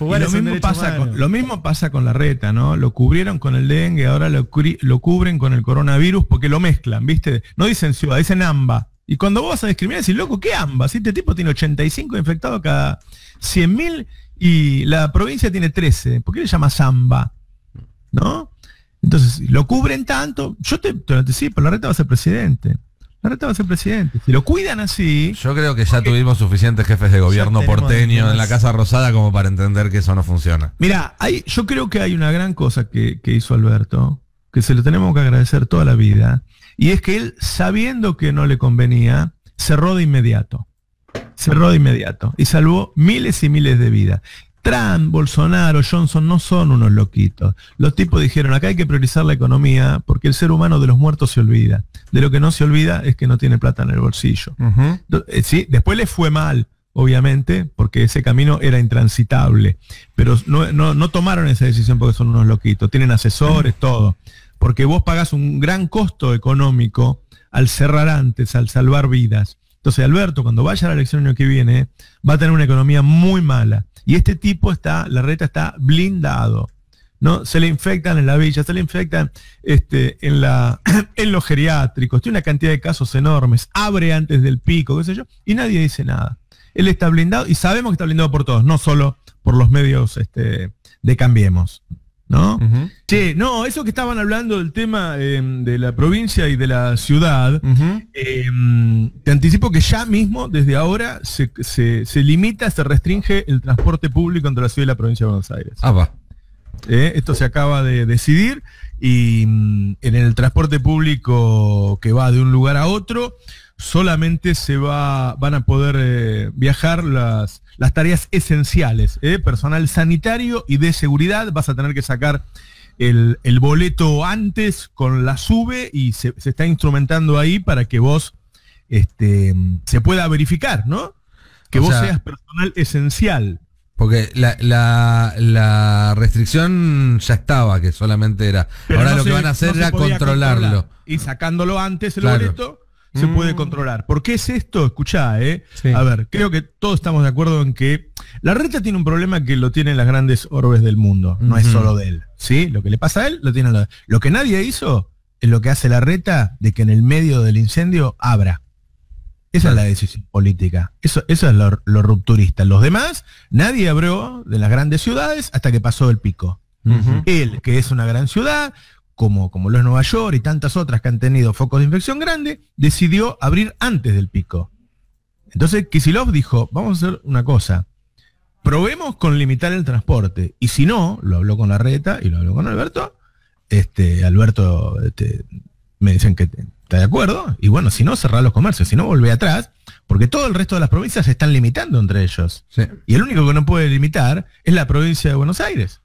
lo, mismo pasa con, lo mismo pasa con la reta, ¿no? Lo cubrieron con el dengue, ahora lo, lo cubren con el coronavirus porque lo mezclan, ¿viste? No dicen ciudad, dicen AMBA. Y cuando vos vas a discriminar, decís, loco, ¿qué AMBA? Si este tipo tiene 85 infectados cada 100.000 y la provincia tiene 13, ¿por qué le llamas AMBA? ¿No? Entonces, lo cubren tanto, yo te, te lo anticipo, la reta va a ser presidente. Ahora reta va a ser presidente. Si lo cuidan así. Yo creo que ya tuvimos suficientes jefes de gobierno porteño en la Casa Rosada como para entender que eso no funciona. Mira, yo creo que hay una gran cosa que, que hizo Alberto, que se lo tenemos que agradecer toda la vida, y es que él, sabiendo que no le convenía, cerró de inmediato. Cerró de inmediato y salvó miles y miles de vidas. Trump, Bolsonaro, Johnson no son unos loquitos. Los tipos dijeron, acá hay que priorizar la economía porque el ser humano de los muertos se olvida de lo que no se olvida es que no tiene plata en el bolsillo. Eh, ¿Sí? Después le fue mal, obviamente, porque ese camino era intransitable, pero no, tomaron esa decisión porque son unos loquitos, tienen asesores, todo, porque vos pagás un gran costo económico al cerrar antes, al salvar vidas. Entonces Alberto, cuando vaya a la elección año que viene, va a tener una economía muy mala. Y este tipo está, la reta está blindado. ¿no? Se le infectan en la villa, se le infectan este, en, la, en los geriátricos, tiene una cantidad de casos enormes, abre antes del pico, qué sé yo, y nadie dice nada. Él está blindado y sabemos que está blindado por todos, no solo por los medios este, de Cambiemos. ¿No? no, eso que estaban hablando del tema em, de la provincia y de la ciudad, em, te anticipo que ya mismo, desde ahora, se, se limita, se restringe el transporte público entre la ciudad y la provincia de Buenos Aires. Ah, va. ¿eh? esto se acaba de decidir y mm, en el transporte público que va de un lugar a otro solamente se va, van a poder eh, viajar las, tareas esenciales, ¿eh? personal sanitario y de seguridad, vas a tener que sacar el, boleto antes con la sube y se, está instrumentando ahí para que vos este, se pueda verificar, ¿no? Que vos seas personal esencial. Porque la, restricción ya estaba, que solamente era. Ahora lo que van a hacer es controlarlo. Y sacándolo antes el boleto, se puede mm. controlar. ¿Por qué es esto? Escuchá, ¿eh? A ver, creo que todos estamos de acuerdo en que la reta tiene un problema que lo tienen las grandes orbes del mundo. No es solo de él. ¿Sí? Lo que le pasa a él, lo tienen los. Lo que nadie hizo es lo que hace la reta de que en el medio del incendio abra. Esa es la decisión política. Eso, es lo, rupturista. Los demás, nadie abrió de las grandes ciudades hasta que pasó el pico. el Él, que es una gran ciudad, como, como lo es Nueva York y tantas otras que han tenido focos de infección grande, decidió abrir antes del pico. Entonces Kisilov dijo, vamos a hacer una cosa, probemos con limitar el transporte. Y si no, lo habló con la Reta y lo habló con Alberto, este, Alberto este, me dicen que ¿Está de acuerdo? Y bueno, si no, cerrar los comercios, si no, volvé atrás, porque todo el resto de las provincias se están limitando entre ellos. Y el único que no puede limitar es la provincia de Buenos Aires.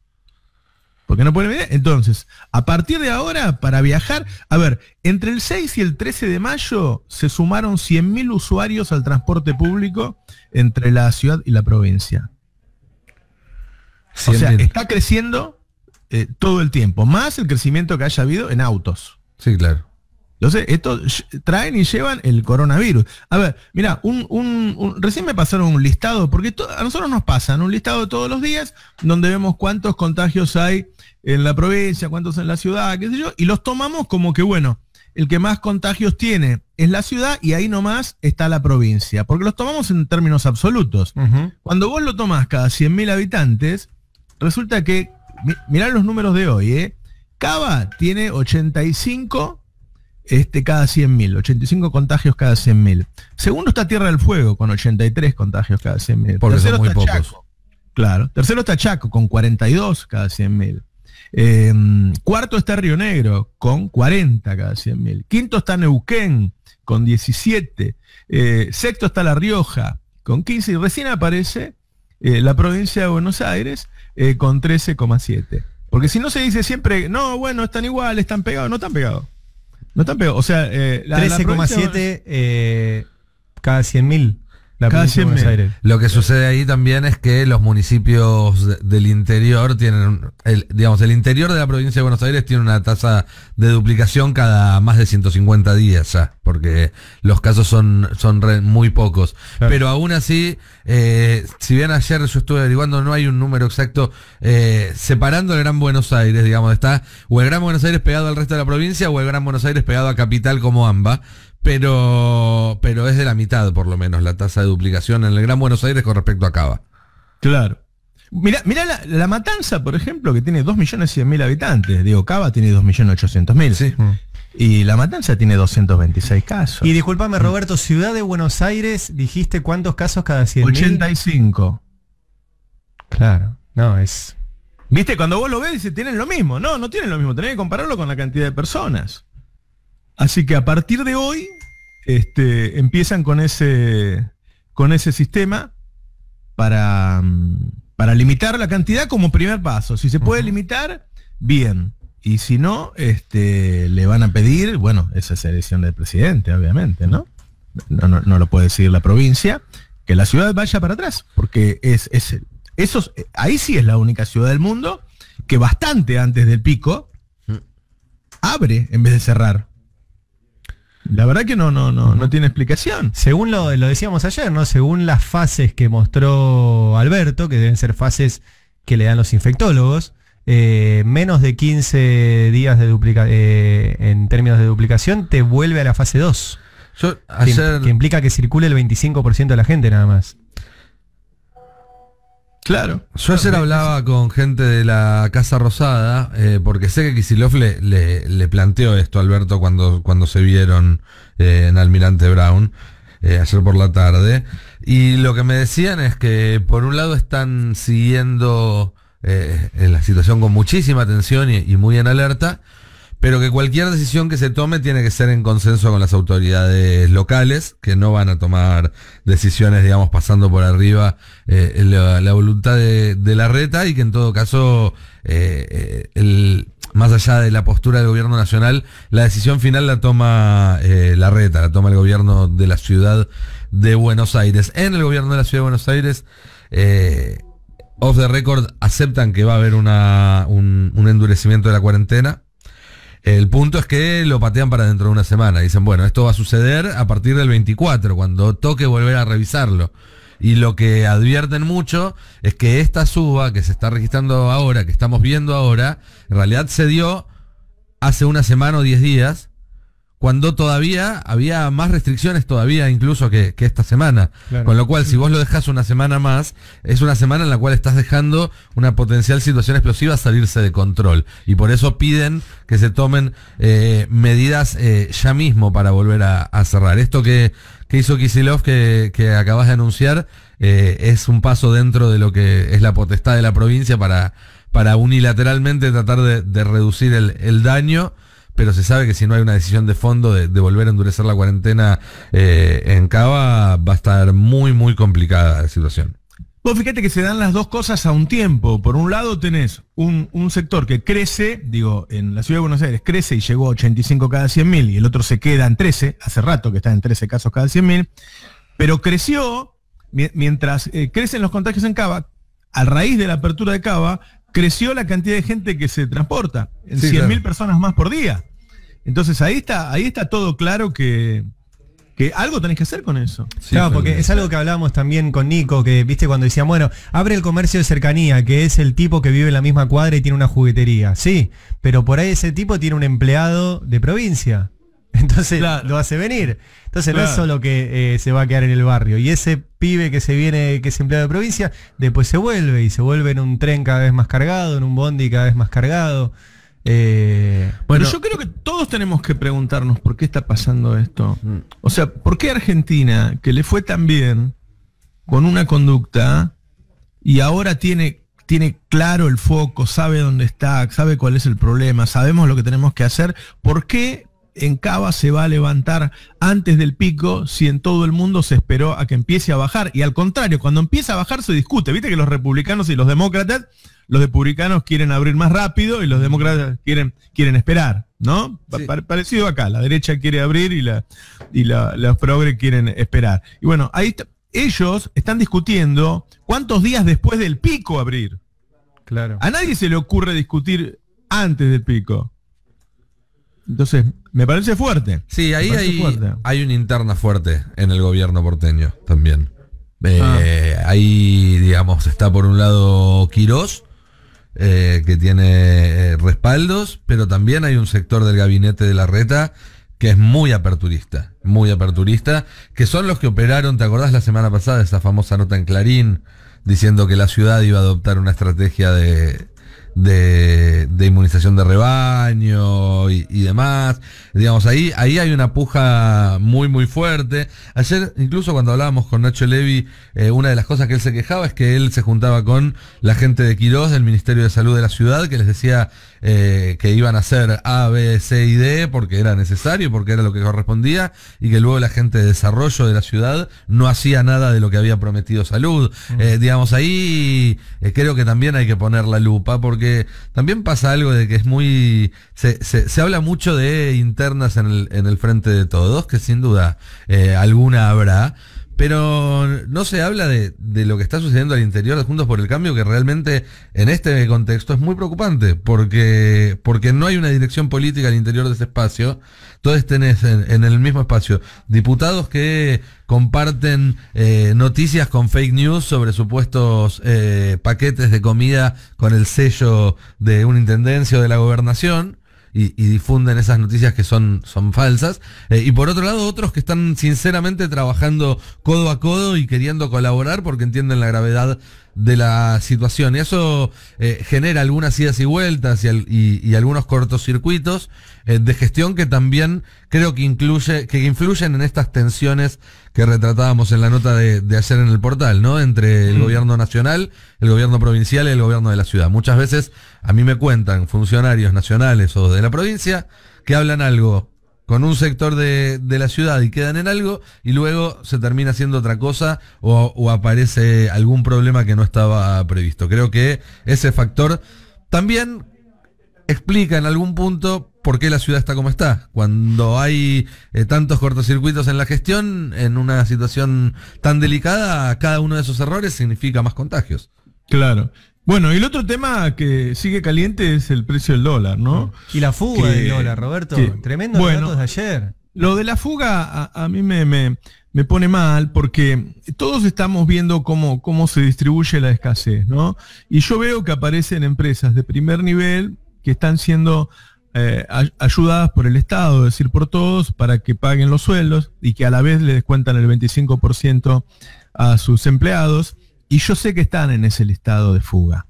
Porque no puede limitar. Entonces, a partir de ahora, para viajar, a ver, entre el 6 y el 13 de mayo se sumaron 100.000 usuarios al transporte público entre la ciudad y la provincia. o sea, está creciendo eh, todo el tiempo, más el crecimiento que haya habido en autos. Sí, claro. Entonces, esto traen y llevan el coronavirus. A ver, mira, recién me pasaron un listado, porque a nosotros nos pasan un listado todos los días donde vemos cuántos contagios hay en la provincia, cuántos en la ciudad, qué sé yo, y los tomamos como que, bueno, el que más contagios tiene es la ciudad y ahí nomás está la provincia, porque los tomamos en términos absolutos. Cuando vos lo tomás cada 100.000 habitantes, resulta que, mirá los números de hoy, ¿eh? Cava tiene 85 este, cada 100.000, 85 contagios cada 100.000. Segundo está Tierra del Fuego, con 83 contagios cada 100.000. Tercero está Chaco, claro. Tercero está Chaco, con 42 cada 100.000. Em, cuarto está Río Negro, con 40 cada 100.000. Quinto está Neuquén, con 17. Eh, sexto está La Rioja, con 15. Y recién aparece eh, la provincia de Buenos Aires, eh, con 13,7. Porque si no se dice siempre, no, bueno, están igual, están pegados, no están pegados. No tan peor. O sea, 13,7 eh, eh, cada 100.000. Lo que sucede ahí también es que los municipios del interior tienen, digamos, el interior de la provincia de Buenos Aires tiene una tasa de duplicación cada más de 150 días ya, porque los casos son, son muy pocos. Pero aún así, eh, si bien ayer yo estuve averiguando, no hay un número exacto, eh, separando el Gran Buenos Aires, digamos, está o el Gran Buenos Aires pegado al resto de la provincia o el Gran Buenos Aires pegado a Capital como ambas pero, pero es de la mitad por lo menos la tasa de duplicación en el Gran Buenos Aires con respecto a Cava. Claro. Mirá, mirá la, Matanza, por ejemplo, que tiene 2.100.000 habitantes. Digo, Cava tiene 2.800.000. Sí. Mm. Y La Matanza tiene 226 casos. Y discúlpame, mm. Roberto, Ciudad de Buenos Aires, dijiste cuántos casos cada 100.000. 85. Claro, no, es... Viste, cuando vos lo ves, tienen lo mismo. No, no tienen lo mismo. Tenés que compararlo con la cantidad de personas. Así que a partir de hoy este, empiezan con ese, con ese sistema para, limitar la cantidad como primer paso. Si se puede limitar, bien. Y si no, este, le van a pedir, bueno, esa es elección del presidente, obviamente, ¿no? No, lo puede decir la provincia, que la ciudad vaya para atrás, porque es, es, ahí sí es la única ciudad del mundo que bastante antes del pico mm. abre en vez de cerrar. La verdad que no, no, no, no tiene explicación. Según lo, decíamos ayer, ¿no? Según las fases que mostró Alberto, que deben ser fases que le dan los infectólogos, eh, menos de 15 días de duplica eh, en términos de duplicación te vuelve a la fase 2. que implica que circule el 25% de la gente nada más. Claro. Yo ayer hablaba con gente de la Casa Rosada, eh, porque sé que Kisilov le, planteó esto a Alberto cuando, cuando se vieron eh, en Almirante Brown, eh, ayer por la tarde. Y lo que me decían es que por un lado están siguiendo la situación con muchísima atención y muy en alerta, pero que cualquier decisión que se tome tiene que ser en consenso con las autoridades locales, que no van a tomar decisiones, digamos, pasando por arriba eh, la, voluntad de, la reta y que en todo caso, eh, eh, más allá de la postura del gobierno nacional, la decisión final la toma la reta, la toma el gobierno de la ciudad de Buenos Aires. En el gobierno de la ciudad de Buenos Aires, off the record, aceptan que va a haber un endurecimiento de la cuarentena el punto es que lo patean para dentro de una semana. Dicen, bueno, esto va a suceder a partir del 24, cuando toque volver a revisarlo. Y lo que advierten mucho es que esta suba que se está registrando ahora, que estamos viendo ahora, en realidad se dio hace una semana o 10 días, cuando todavía había más restricciones todavía incluso que, esta semana. Con lo cual, si vos lo dejás una semana más, es una semana en la cual estás dejando una potencial situación explosiva salirse de control. Y por eso piden que se tomen eh, medidas eh, ya mismo para volver a, cerrar. Esto que, hizo Kisilov que, acabas de anunciar eh, es un paso dentro de lo que es la potestad de la provincia para, para unilateralmente tratar de, reducir el daño pero se sabe que si no hay una decisión de fondo de, volver a endurecer la cuarentena eh, en Cava, va a estar muy, muy complicada la situación. Vos fíjate que se dan las dos cosas a un tiempo. Por un lado tenés un, sector que crece, digo, en la ciudad de Buenos Aires crece y llegó a 85 cada 100.000 y el otro se queda en 13, hace rato que está en 13 casos cada 100.000, pero creció mientras eh, crecen los contagios en Cava, a raíz de la apertura de Cava, creció la cantidad de gente que se transporta, en 100.000 personas más por día. Entonces ahí está, ahí está todo claro que, algo tenés que hacer con eso. claro, porque es algo que hablábamos también con Nico, que viste cuando decía bueno, abre el comercio de cercanía, que es el tipo que vive en la misma cuadra y tiene una juguetería. Sí, pero por ahí ese tipo tiene un empleado de provincia. Entonces lo hace venir. Entonces eso no es solo que eh, se va a quedar en el barrio. Y ese pibe que se viene, que es empleado de provincia, después se vuelve y se vuelve en un tren cada vez más cargado, en un bondi cada vez más cargado. Eh, bueno, yo creo que todos tenemos que preguntarnos por qué está pasando esto. Mm. O sea, ¿por qué Argentina, que le fue tan bien con una conducta y ahora tiene, tiene claro el foco, sabe dónde está, sabe cuál es el problema, sabemos lo que tenemos que hacer, ¿por qué en Cava se va a levantar antes del pico si en todo el mundo se esperó a que empiece a bajar. Y al contrario, cuando empieza a bajar se discute. Viste que los republicanos y los demócratas, los republicanos quieren abrir más rápido y los demócratas quieren, quieren esperar, ¿no? Parecido acá, la derecha quiere abrir y, la, y la, los progres quieren esperar. Y bueno, ahí ellos están discutiendo cuántos días después del pico abrir. Claro. A nadie se le ocurre discutir antes del pico. Entonces, me parece fuerte. Sí, ahí hay, una interna fuerte en el gobierno porteño también. Eh, ah. Ahí, digamos, está por un lado Quirós, eh, que tiene eh, respaldos, pero también hay un sector del gabinete de la reta que es muy aperturista, muy aperturista, que son los que operaron, ¿te acordás la semana pasada esa famosa nota en Clarín diciendo que la ciudad iba a adoptar una estrategia de de, de inmunización de rebaño y, demás. Digamos, ahí, ahí hay una puja muy, muy fuerte. Ayer, incluso cuando hablábamos con Nacho Levi, eh, una de las cosas que él se quejaba es que él se juntaba con la gente de Quirós, del Ministerio de Salud de la ciudad, que les decía eh, que iban a hacer A, B, C y D porque era necesario, porque era lo que correspondía, y que luego la gente de desarrollo de la ciudad no hacía nada de lo que había prometido salud. Eh, digamos, ahí creo que también hay que poner la lupa porque también pasa algo de que es muy. Se, se, habla mucho de internas en el, en el frente de todos, que sin duda eh, alguna habrá, pero no se habla de, lo que está sucediendo al interior de Juntos por el Cambio, que realmente en este contexto es muy preocupante, porque, porque no hay una dirección política al interior de ese espacio. todos tenés en, el mismo espacio diputados que comparten eh, noticias con fake news sobre supuestos eh, paquetes de comida con el sello de una intendencia o de la gobernación y, difunden esas noticias que son, son falsas. Eh, y por otro lado, otros que están sinceramente trabajando codo a codo y queriendo colaborar porque entienden la gravedad de la situación. Y eso eh, genera algunas idas y vueltas y, y, algunos cortocircuitos eh, de gestión que también creo que incluye, que influyen en estas tensiones que retratábamos en la nota de, de ayer en el portal, ¿no? Entre el mm. gobierno nacional, el gobierno provincial y el gobierno de la ciudad. Muchas veces a mí me cuentan funcionarios nacionales o de la provincia que hablan algo con un sector de, la ciudad y quedan en algo y luego se termina haciendo otra cosa o, aparece algún problema que no estaba previsto. Creo que ese factor también explica en algún punto por qué la ciudad está como está. Cuando hay eh, tantos cortocircuitos en la gestión, en una situación tan delicada, cada uno de esos errores significa más contagios. Claro, bueno, y el otro tema que sigue caliente es el precio del dólar, ¿no? Y la fuga del dólar, Roberto. tremendo datos de ayer. Lo de la fuga a, mí me, pone mal porque todos estamos viendo cómo, cómo se distribuye la escasez, ¿no? Y yo veo que aparecen empresas de primer nivel que están siendo eh, ayudadas por el Estado, es decir, por todos, para que paguen los sueldos y que a la vez le descuentan el 25% a sus empleados. Y yo sé que están en ese listado de fuga.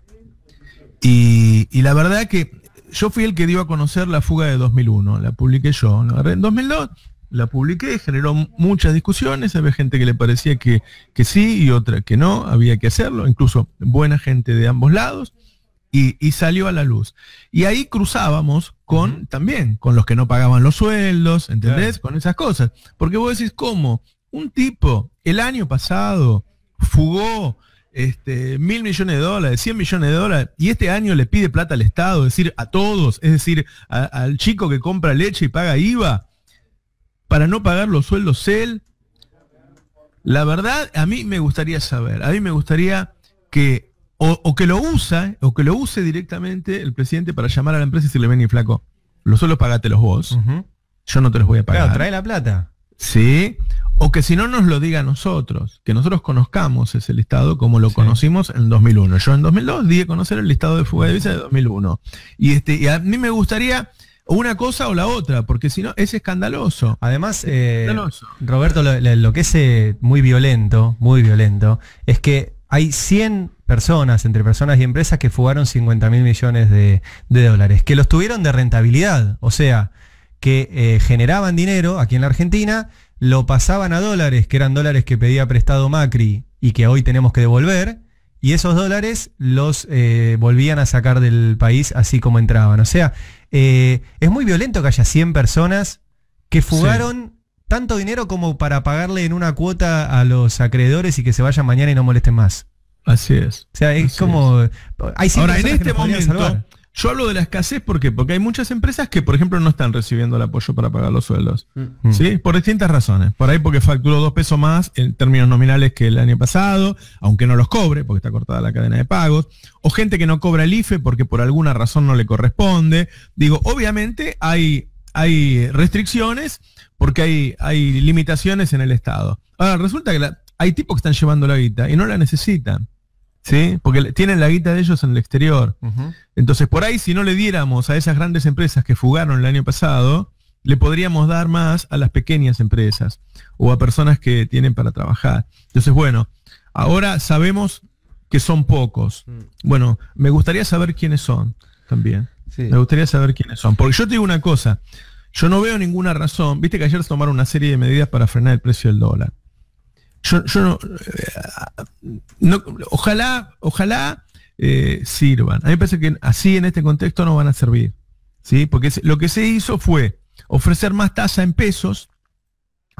Y, la verdad que yo fui el que dio a conocer la fuga de 2001, la publiqué yo. En 2002 la publiqué, generó muchas discusiones, había gente que le parecía que, que, sí y otra que no, había que hacerlo, incluso buena gente de ambos lados, y, salió a la luz. Y ahí cruzábamos con también, con los que no pagaban los sueldos, ¿entendés? Con esas cosas. Porque vos decís, ¿cómo? Un tipo, el año pasado, fugó este, mil millones de dólares, 100 millones de dólares, y este año le pide plata al Estado, es decir, a todos, es decir, al chico que compra leche y paga IVA, para no pagar los sueldos él. La verdad, a mí me gustaría saber, a mí me gustaría que, o, que lo usa, o que lo use directamente el presidente para llamar a la empresa y decirle, ven y flaco, los sueldos los vos, yo no te los voy a pagar. Claro, trae la plata. ¿Sí? O que si no nos lo diga nosotros, que nosotros conozcamos ese listado como lo conocimos en 2001. Yo en 2002 di a conocer el listado de fuga de visa de 2001. Y, este, a mí me gustaría una cosa o la otra, porque si no es escandaloso. Además, eh, Roberto, lo, que es eh, muy violento, muy violento, es que hay 100 personas, entre personas y empresas, que fugaron 50 mil millones de, de, dólares, que los tuvieron de rentabilidad. O sea, que eh, generaban dinero aquí en la Argentina, lo pasaban a dólares, que eran dólares que pedía prestado Macri y que hoy tenemos que devolver, y esos dólares los eh, volvían a sacar del país así como entraban. O sea, eh, es muy violento que haya 100 personas que fugaron tanto dinero como para pagarle en una cuota a los acreedores y que se vayan mañana y no molesten más. Así es. O sea, es como... Ahora, en este momento... Yo hablo de la escasez ¿por porque hay muchas empresas que, por ejemplo, no están recibiendo el apoyo para pagar los sueldos. Mm. Mm. ¿sí? Por distintas razones. Por ahí porque facturó dos pesos más en términos nominales que el año pasado, aunque no los cobre, porque está cortada la cadena de pagos. O gente que no cobra el IFE porque por alguna razón no le corresponde. Digo, obviamente hay, hay restricciones porque hay, hay limitaciones en el Estado. Ahora, resulta que hay tipos que están llevando la guita y no la necesitan. ¿sí? Porque tienen la guita de ellos en el exterior. Entonces, por ahí, si no le diéramos a esas grandes empresas que fugaron el año pasado, le podríamos dar más a las pequeñas empresas o a personas que tienen para trabajar. Entonces, bueno, ahora sabemos que son pocos. Mm. Bueno, me gustaría saber quiénes son también. Me gustaría saber quiénes son. Porque yo te digo una cosa, yo no veo ninguna razón, viste que ayer se tomaron una serie de medidas para frenar el precio del dólar. Yo, yo no, eh, Ojalá, ojalá eh, sirvan. A mí me parece que así en este contexto no van a servir. ¿sí? Porque lo que se hizo fue ofrecer más tasa en pesos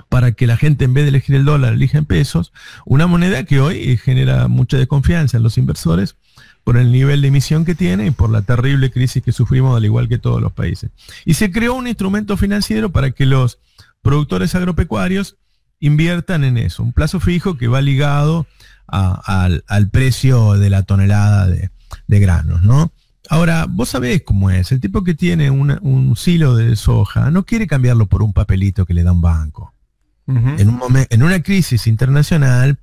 para que la gente en vez de elegir el dólar elija en pesos, una moneda que hoy eh, genera mucha desconfianza en los inversores por el nivel de emisión que tiene y por la terrible crisis que sufrimos al igual que todos los países. Y se creó un instrumento financiero para que los productores agropecuarios inviertan en eso, un plazo fijo que va ligado al, precio de la tonelada de, granos, ¿no? Ahora, vos sabés cómo es, el tipo que tiene un silo de soja no quiere cambiarlo por un papelito que le da un banco. en, en una crisis internacional,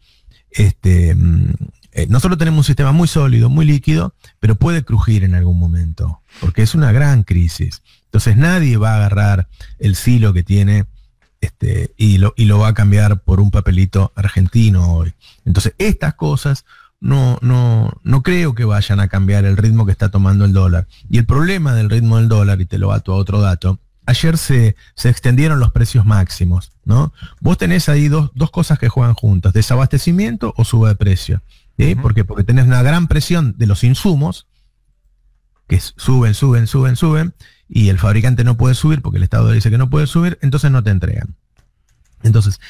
este, mm, eh, nosotros tenemos un sistema muy sólido, muy líquido, pero puede crujir en algún momento, porque es una gran crisis. Entonces nadie va a agarrar el silo que tiene este, y, lo, va a cambiar por un papelito argentino hoy. Entonces, estas cosas no, no, creo que vayan a cambiar el ritmo que está tomando el dólar. Y el problema del ritmo del dólar, y te lo ato a otro dato, ayer se, se extendieron los precios máximos, ¿no? Vos tenés ahí dos, dos cosas que juegan juntas, desabastecimiento o suba de precio. porque Porque tenés una gran presión de los insumos, que suben, suben, suben, suben, y el fabricante no puede subir porque el Estado dice que no puede subir, entonces no te entregan. Entonces,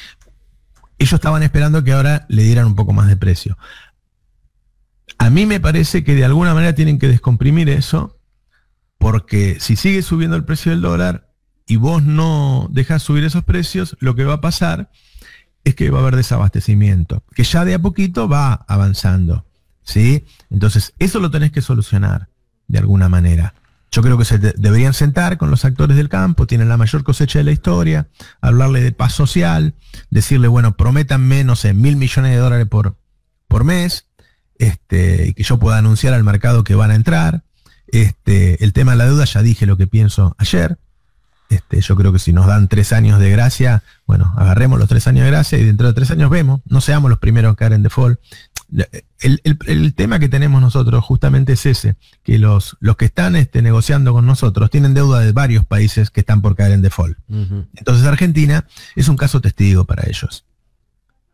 ellos estaban esperando que ahora le dieran un poco más de precio. A mí me parece que de alguna manera tienen que descomprimir eso, porque si sigue subiendo el precio del dólar y vos no dejas subir esos precios, lo que va a pasar es que va a haber desabastecimiento, que ya de a poquito va avanzando. ¿sí? Entonces, eso lo tenés que solucionar de alguna manera. Yo creo que se deberían sentar con los actores del campo, tienen la mayor cosecha de la historia, hablarle de paz social, decirle, bueno, prométanme, no sé, mil millones de dólares por, por mes, este, que yo pueda anunciar al mercado que van a entrar. Este, el tema de la deuda, ya dije lo que pienso ayer. Este, yo creo que si nos dan tres años de gracia, bueno, agarremos los tres años de gracia y dentro de tres años vemos, no seamos los primeros que caer en default, el, tema que tenemos nosotros justamente es ese, que los, los que están este, negociando con nosotros tienen deuda de varios países que están por caer en default. Entonces Argentina es un caso testigo para ellos.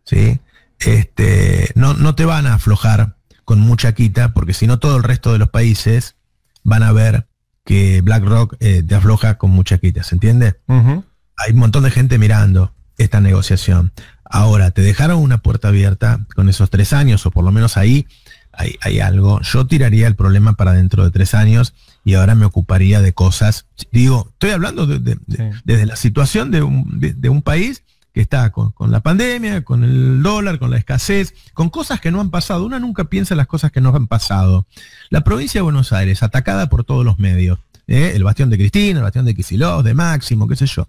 ¿sí? Este, no, no te van a aflojar con mucha quita, porque si no todo el resto de los países van a ver que BlackRock eh, te afloja con mucha quita, ¿se entiende? Hay un montón de gente mirando esta negociación. Ahora, te dejaron una puerta abierta con esos tres años, o por lo menos ahí hay, algo. Yo tiraría el problema para dentro de tres años y ahora me ocuparía de cosas. Digo, estoy hablando desde la situación de un, país que está con, la pandemia, con el dólar, con la escasez, con cosas que no han pasado. Una nunca piensa en las cosas que no han pasado. La provincia de Buenos Aires, atacada por todos los medios. ¿eh? El bastión de Cristina, el bastión de Kicillof, de Máximo, qué sé yo.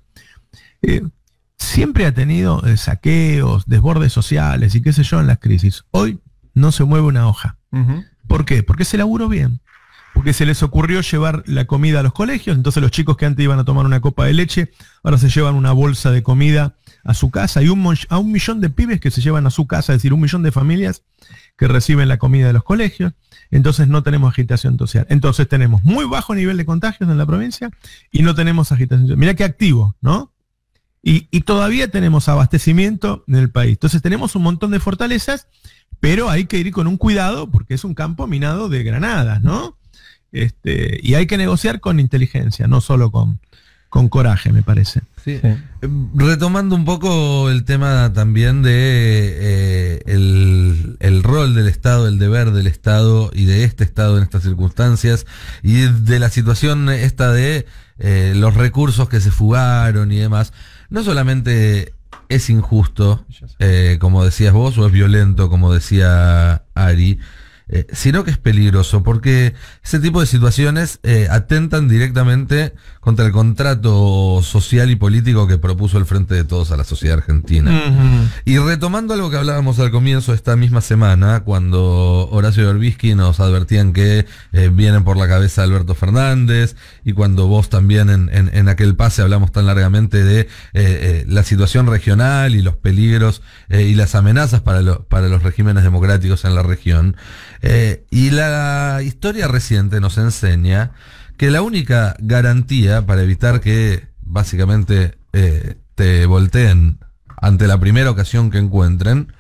Eh, siempre ha tenido saqueos, desbordes sociales y qué sé yo en las crisis. Hoy no se mueve una hoja. ¿Por qué? Porque se laburó bien. Porque se les ocurrió llevar la comida a los colegios, entonces los chicos que antes iban a tomar una copa de leche, ahora se llevan una bolsa de comida a su casa y a un millón de pibes que se llevan a su casa, es decir, un millón de familias que reciben la comida de los colegios, entonces no tenemos agitación social. Entonces tenemos muy bajo nivel de contagios en la provincia y no tenemos agitación social. Mirá qué activo, ¿no? Y, todavía tenemos abastecimiento en el país. Entonces tenemos un montón de fortalezas, pero hay que ir con un cuidado porque es un campo minado de granadas, ¿no? Este, y hay que negociar con inteligencia, no solo con, con coraje, me parece. Eh, retomando un poco el tema también de eh, el, rol del Estado, el deber del Estado y de este Estado en estas circunstancias y de la situación esta de eh, los recursos que se fugaron y demás no solamente es injusto, eh, como decías vos, o es violento, como decía Ari, eh, sino que es peligroso, porque ese tipo de situaciones eh, atentan directamente contra el contrato social y político que propuso el Frente de Todos a la sociedad argentina. Y retomando algo que hablábamos al comienzo de esta misma semana, cuando Horacio Berbisky nos advertían que eh, vienen por la cabeza Alberto Fernández, y cuando vos también en, aquel pase hablamos tan largamente de eh, eh, la situación regional y los peligros y las amenazas para, para los regímenes democráticos en la región. y la historia reciente nos enseña que la única garantía para evitar que básicamente eh, te volteen ante la primera ocasión que encuentren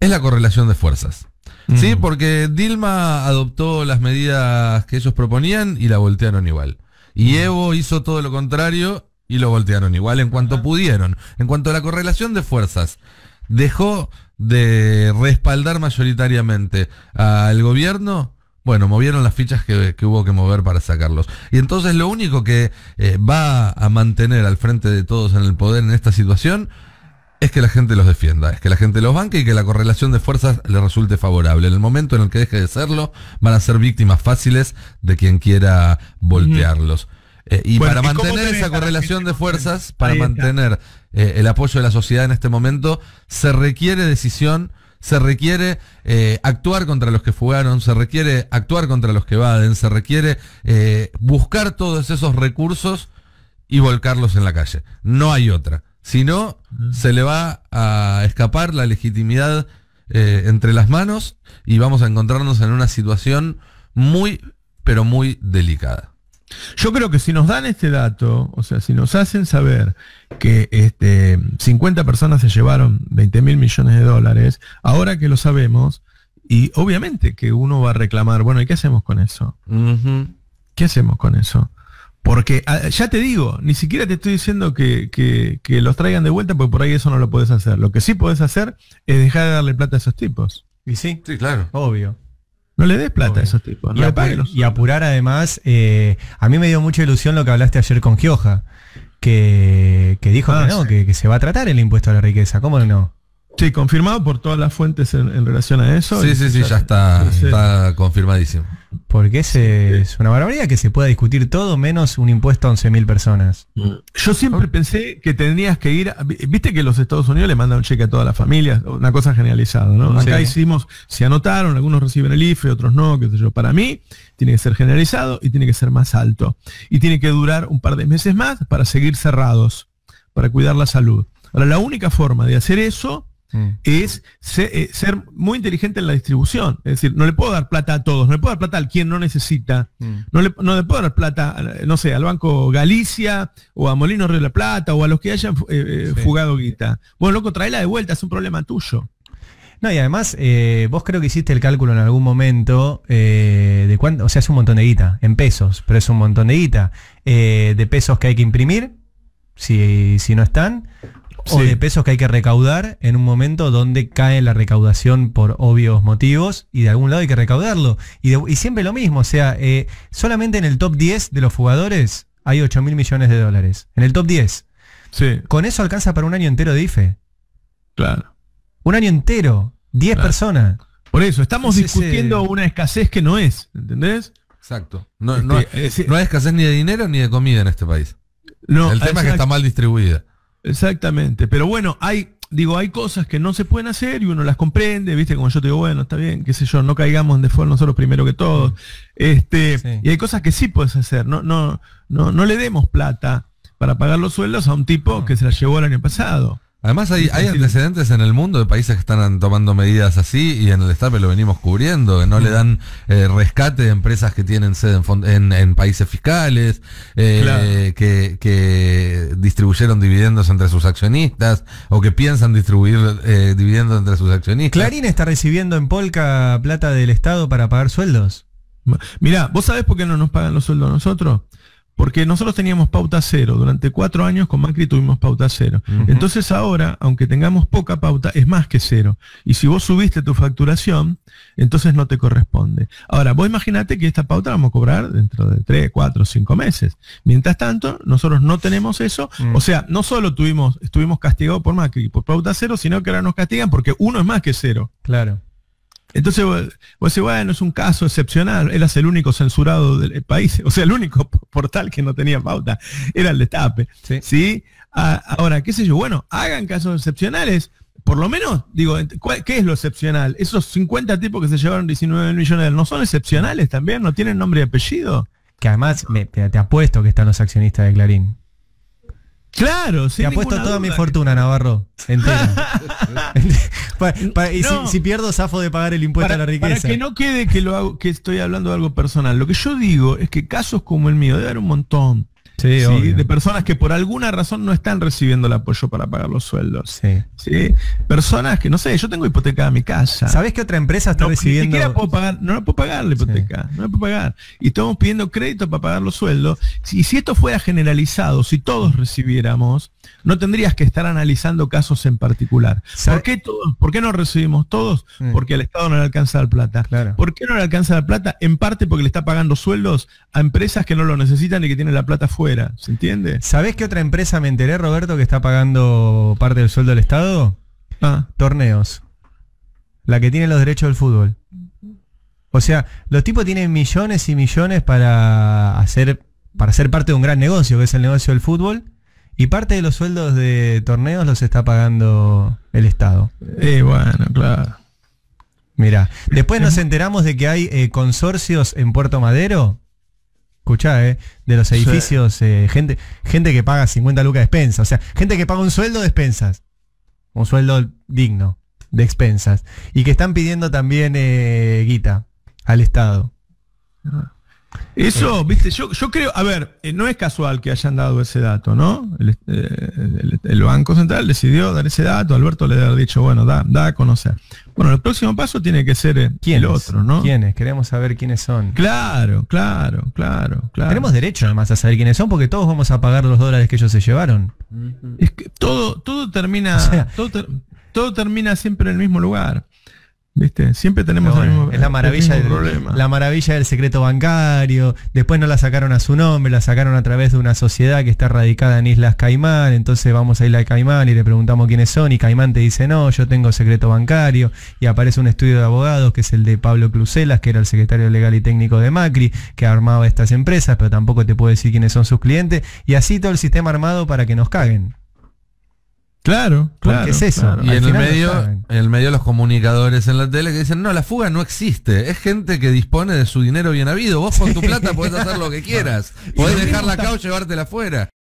es la correlación de fuerzas. Mm. Sí, porque Dilma adoptó las medidas que ellos proponían y la voltearon igual. Y mm. Evo hizo todo lo contrario y lo voltearon igual en cuanto ah. pudieron. En cuanto a la correlación de fuerzas, dejó de respaldar mayoritariamente al gobierno bueno, movieron las fichas que, hubo que mover para sacarlos. Y entonces lo único que eh, va a mantener al frente de todos en el poder en esta situación es que la gente los defienda, es que la gente los banque y que la correlación de fuerzas les resulte favorable. En el momento en el que deje de serlo, van a ser víctimas fáciles de quien quiera voltearlos. Eh, y para mantener esa correlación de fuerzas, para mantener eh, el apoyo de la sociedad en este momento, se requiere decisión se requiere eh, actuar contra los que fugaron, se requiere actuar contra los que vaden, se requiere eh, buscar todos esos recursos y volcarlos en la calle. No hay otra. Si no, mm. se le va a escapar la legitimidad eh, entre las manos y vamos a encontrarnos en una situación muy, pero muy delicada. Yo creo que si nos dan este dato, o sea, si nos hacen saber que 50 este, personas se llevaron 20 mil millones de dólares, ahora que lo sabemos, y obviamente que uno va a reclamar, bueno, ¿y qué hacemos con eso? ¿Qué hacemos con eso? Porque ah, ya te digo, ni siquiera te estoy diciendo que, los traigan de vuelta, porque por ahí eso no lo puedes hacer. Lo que sí puedes hacer es dejar de darle plata a esos tipos. Y sí, sí claro. Obvio. No le des plata a esos tipos. y, apurar, además, eh, a mí me dio mucha ilusión lo que hablaste ayer con Gioja, que, dijo ah, que no, que, se va a tratar el impuesto a la riqueza. ¿Cómo no? Sí, confirmado por todas las fuentes en, relación a eso. Sí, sí, sí, ya está, está confirmadísimo. Porque es una barbaridad que se pueda discutir todo menos un impuesto a 11.000 personas. Mm. Yo siempre pensé que tendrías que ir. Viste que los Estados Unidos le mandan un cheque a todas las familias, una cosa generalizada, ¿no? Acá hicimos, se anotaron, algunos reciben el IFE, otros no, qué sé yo. Para mí, tiene que ser generalizado y tiene que ser más alto. Y tiene que durar un par de meses más para seguir cerrados, para cuidar la salud. Ahora, la única forma de hacer eso Mm. es eh, ser muy inteligente en la distribución. Es decir, no le puedo dar plata a todos, no le puedo dar plata al quien no necesita, mm. no, le, puedo dar plata, no sé, al Banco Galicia o a Molinos de la Plata o a los que hayan eh, eh, fugado guita. Bueno, loco, tráela de vuelta, es un problema tuyo. No, y además, vos creo que hiciste el cálculo en algún momento de cuánto, o sea, es un montón de guita, en pesos, pero es un montón de guita, de pesos que hay que imprimir, si, si no están, o de pesos que hay que recaudar en un momento donde cae la recaudación por obvios motivos y de algún lado hay que recaudarlo. Y, siempre lo mismo, o sea, eh, solamente en el top 10 de los jugadores hay 8 mil millones de dólares. En el top 10. Con eso alcanza para un año entero de IFE. Claro. Un año entero, 10 personas. Por eso, estamos discutiendo una escasez que no es, ¿entendés? Exacto. No, este, eh, no, hay escasez ni de dinero ni de comida en este país. No, el tema es que está mal distribuida. Exactamente, pero bueno, hay, digo, hay cosas que no se pueden hacer y uno las comprende, viste, como yo te digo, bueno, está bien, qué sé yo, no caigamos en default nosotros primero que todos. Este, y hay cosas que sí puedes hacer, no, no, no, le demos plata para pagar los sueldos a un tipo que se la llevó el año pasado. Además hay, hay, antecedentes en el mundo de países que están tomando medidas así y en el Estado lo venimos cubriendo, que no le mm. dan eh, rescate de empresas que tienen sede en, países fiscales, eh, que, distribuyeron dividendos entre sus accionistas o que piensan distribuir eh, dividendos entre sus accionistas. Clarín está recibiendo en Polca plata del Estado para pagar sueldos. Mirá, ¿vos sabés por qué no nos pagan los sueldos a nosotros? Porque nosotros teníamos pauta cero. Durante cuatro años con Macri tuvimos pauta cero. Entonces ahora, aunque tengamos poca pauta, es más que cero. Y si vos subiste tu facturación, entonces no te corresponde. Ahora, vos imagínate que esta pauta la vamos a cobrar dentro de tres, cuatro, cinco meses. Mientras tanto, nosotros no tenemos eso. Mm. O sea, no solo tuvimos, estuvimos castigados por Macri por pauta cero, sino que ahora nos castigan porque uno es más que cero. Claro. Entonces vos, decís, bueno, es un caso excepcional. Él es el único censurado del eh, país, o sea, el único portal que no tenía pauta era el de Sí. ahora, qué sé yo, bueno, hagan casos excepcionales. Por lo menos, digo, eh, ¿qué es lo excepcional? Esos 50 tipos que se llevaron 19 millones no son excepcionales también, no tienen nombre y apellido. Que además te apuesto que están los accionistas de Clarín. Claro, sí. Te apuesto toda mi fortuna, Navarro. Entera. y si, pierdo, zafo de pagar el impuesto a la riqueza. Para que no quede que, lo que estoy hablando de algo personal. Lo que yo digo es que casos como el mío debe haber un montón de personas que por alguna razón no están recibiendo el apoyo para pagar los sueldos. Sí. Personas que, no sé, yo tengo hipoteca de mi casa. ¿Sabes qué otra empresa está recibiendo? pagar, no la puedo pagar la hipoteca, no puedo pagar. Y estamos pidiendo crédito para pagar los sueldos. Y si esto fuera generalizado, si todos recibiéramos, no tendrías que estar analizando casos en particular. ¿Por qué, todos, ¿Por qué, no recibimos todos? Mm. Porque el Estado no le alcanza la plata. ¿Por qué no le alcanza la plata? En parte porque le está pagando sueldos a empresas que no lo necesitan y que tienen la plata fuera. ¿Se entiende? ¿Sabés qué otra empresa me enteré, Roberto, que está pagando parte del sueldo del Estado? Ah. Torneos. La que tiene los derechos del fútbol. O sea, los tipos tienen millones y millones para hacer, para ser parte de un gran negocio, que es el negocio del fútbol y parte de los sueldos de torneos los está pagando el Estado. Eh, bueno, claro. Mira, después nos enteramos de que hay eh, consorcios en Puerto Madero. Escuchá, eh, de los edificios, eh, gente, gente que paga 50 lucas de expensa. O sea, gente que paga un sueldo de expensas. Un sueldo digno de expensas. Y que están pidiendo también eh, guita al Estado. Ah. Eso, viste, yo, yo creo, a ver, eh, no es casual que hayan dado ese dato, ¿no? Eh, el, Banco Central decidió dar ese dato, Alberto le ha dicho, bueno, da, da a conocer. Bueno, el próximo paso tiene que ser eh, el otro, ¿no? ¿Quiénes? Queremos saber quiénes son. Claro, claro, claro, claro. Tenemos derecho además a saber quiénes son porque todos vamos a pagar los dólares que ellos se llevaron. Es que todo, todo termina, todo termina siempre en el mismo lugar. Siempre tenemos es la maravilla del, La maravilla del secreto bancario. Después no la sacaron a su nombre, la sacaron a través de una sociedad que está radicada en Islas Caimán. Entonces vamos a Islas Caimán y le preguntamos quiénes son. Y Caimán te dice, no, yo tengo secreto bancario. Y aparece un estudio de abogados que es el de Pablo Cluselas, que era el secretario legal y técnico de Macri, que armaba estas empresas, pero tampoco te puedo decir quiénes son sus clientes. Y así todo el sistema armado para que nos caguen. Claro, claro. ¿Qué es eso? Y en el, medio, en el medio los comunicadores en la tele que dicen, no, la fuga no existe. Es gente que dispone de su dinero bien habido. Vos con tu plata podés hacer lo que quieras. Podés dejar la o y llevártela afuera.